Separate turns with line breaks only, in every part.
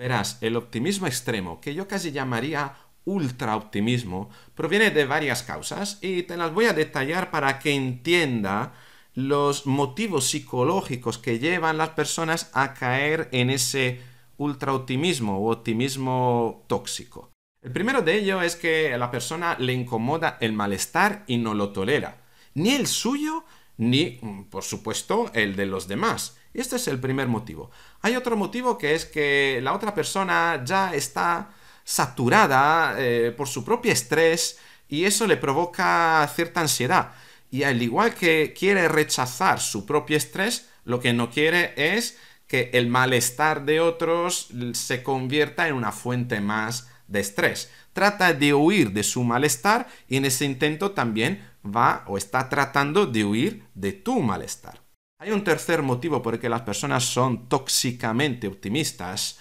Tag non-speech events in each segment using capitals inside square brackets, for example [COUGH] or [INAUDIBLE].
Verás, el optimismo extremo, que yo casi llamaría ultra optimismo, proviene de varias causas y te las voy a detallar para que entienda los motivos psicológicos que llevan las personas a caer en ese ultra optimismo o optimismo tóxico. El primero de ello es que a la persona le incomoda el malestar y no lo tolera, ni el suyo ni, por supuesto, el de los demás. Y Este es el primer motivo. Hay otro motivo que es que la otra persona ya está saturada eh, por su propio estrés y eso le provoca cierta ansiedad. Y al igual que quiere rechazar su propio estrés, lo que no quiere es que el malestar de otros se convierta en una fuente más de estrés. Trata de huir de su malestar y en ese intento también va o está tratando de huir de tu malestar. Hay un tercer motivo por el que las personas son tóxicamente optimistas.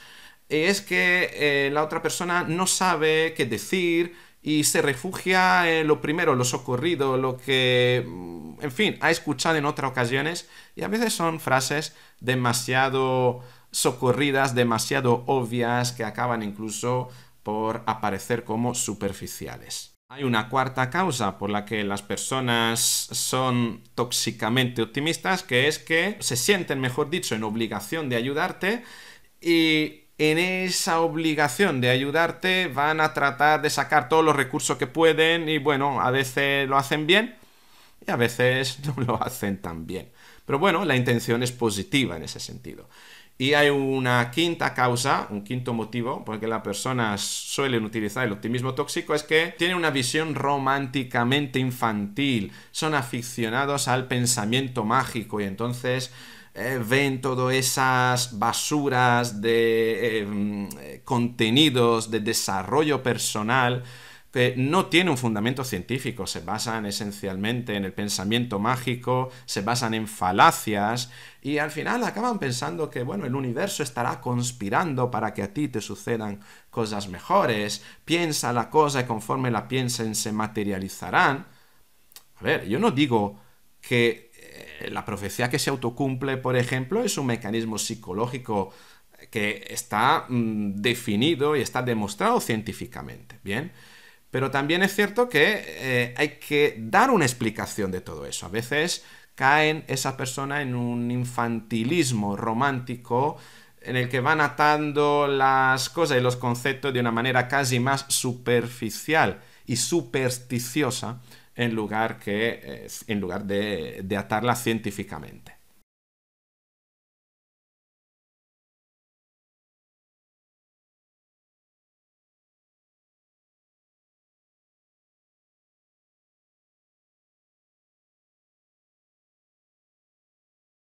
Es que eh, la otra persona no sabe qué decir y se refugia en lo primero, lo socorrido, lo que, mm, en fin, ha escuchado en otras ocasiones y a veces son frases demasiado socorridas, demasiado obvias, que acaban incluso por aparecer como superficiales. Hay una cuarta causa por la que las personas son tóxicamente optimistas, que es que se sienten, mejor dicho, en obligación de ayudarte y en esa obligación de ayudarte van a tratar de sacar todos los recursos que pueden y bueno, a veces lo hacen bien y a veces [LAUGHS] no lo hacen tan bien. Pero bueno, la intención es positiva en ese sentido. Y hay una quinta causa, un quinto motivo por el que las personas suelen utilizar el optimismo tóxico, es que tienen una visión románticamente infantil, son aficionados al pensamiento mágico y entonces eh, ven todas esas basuras de eh, mm, eh, contenidos de desarrollo personal que no tiene un fundamento científico, se basan esencialmente en el pensamiento mágico, se basan en falacias y al final acaban pensando que, bueno, el universo estará conspirando para que a ti te sucedan cosas mejores, piensa la cosa y conforme la piensen se materializarán. A ver, yo no digo que eh, la profecía que se autocumple, por ejemplo, es un mecanismo psicológico que está mm, definido y está demostrado científicamente, ¿bien? Pero también es cierto que eh, hay que dar una explicación de todo eso. A veces caen esa persona en un infantilismo romántico en el que van atando las cosas y los conceptos de una manera casi más superficial y supersticiosa en lugar, eh, en lugar de, de atarla científicamente.